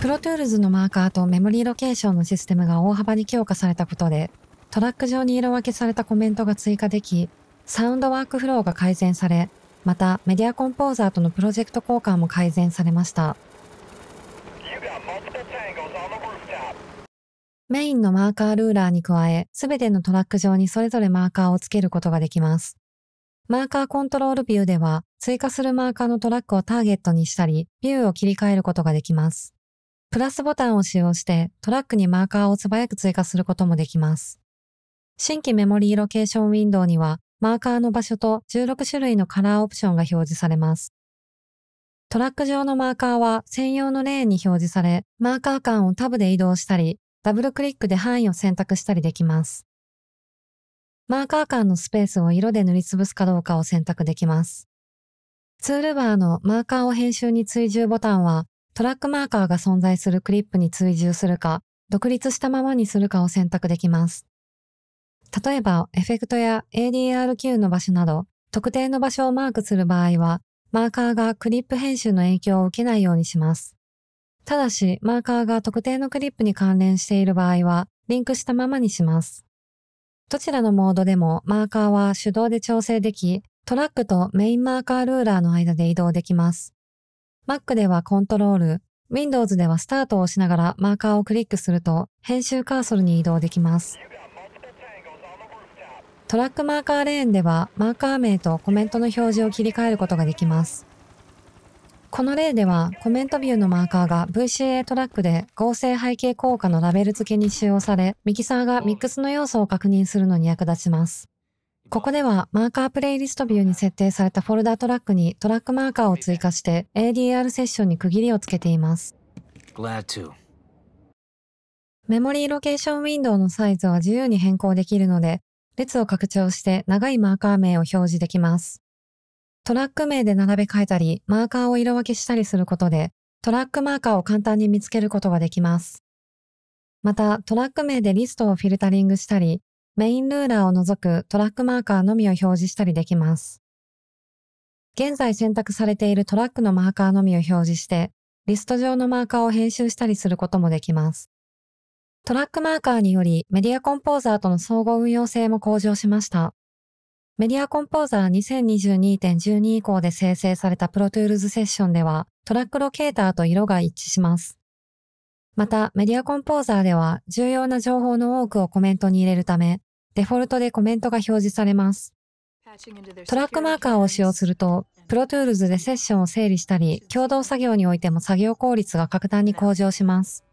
プロトゥールズのマーカーとメモリーロケーションのシステムが大幅に強化されたことで、トラック上に色分けされたコメントが追加でき、サウンドワークフローが改善され、またメディアコンポーザーとのプロジェクト交換も改善されました。メインのマーカールーラーに加え、すべてのトラック上にそれぞれマーカーをつけることができます。マーカーコントロールビューでは、追加するマーカーのトラックをターゲットにしたり、ビューを切り替えることができます。プラスボタンを使用してトラックにマーカーを素早く追加することもできます。新規メモリーロケーションウィンドウにはマーカーの場所と16種類のカラーオプションが表示されます。トラック上のマーカーは専用のレーンに表示され、マーカー間をタブで移動したり、ダブルクリックで範囲を選択したりできます。マーカー間のスペースを色で塗りつぶすかどうかを選択できます。ツールバーのマーカーを編集に追従ボタンは、トラックマーカーが存在するクリップに追従するか、独立したままにするかを選択できます。例えば、エフェクトや ADRQ の場所など、特定の場所をマークする場合は、マーカーがクリップ編集の影響を受けないようにします。ただし、マーカーが特定のクリップに関連している場合は、リンクしたままにします。どちらのモードでもマーカーは手動で調整でき、トラックとメインマーカールーラーの間で移動できます。Mac ではコントロール、Windows ではスタートを押しながらマーカーをクリックすると編集カーソルに移動できます。トラックマーカーレーンではマーカー名とコメントの表示を切り替えることができます。この例ではコメントビューのマーカーが VCA トラックで合成背景効果のラベル付けに使用されミキサーがミックスの要素を確認するのに役立ちます。ここではマーカープレイリストビューに設定されたフォルダトラックにトラックマーカーを追加して ADR セッションに区切りをつけています。メモリーロケーションウィンドウのサイズは自由に変更できるので、列を拡張して長いマーカー名を表示できます。トラック名で並べ替えたり、マーカーを色分けしたりすることで、トラックマーカーを簡単に見つけることができます。また、トラック名でリストをフィルタリングしたり、メインルーラーを除くトラックマーカーのみを表示したりできます。現在選択されているトラックのマーカーのみを表示して、リスト上のマーカーを編集したりすることもできます。トラックマーカーによりメディアコンポーザーとの相互運用性も向上しました。メディアコンポーザー2022.12以降で生成されたプロトゥールズセッションでは、トラックロケーターと色が一致します。また、メディアコンポーザーでは重要な情報の多くをコメントに入れるため、デフォルトでコメントが表示されます。トラックマーカーを使用すると、プロトゥールズでセッションを整理したり、共同作業においても作業効率が格段に向上します。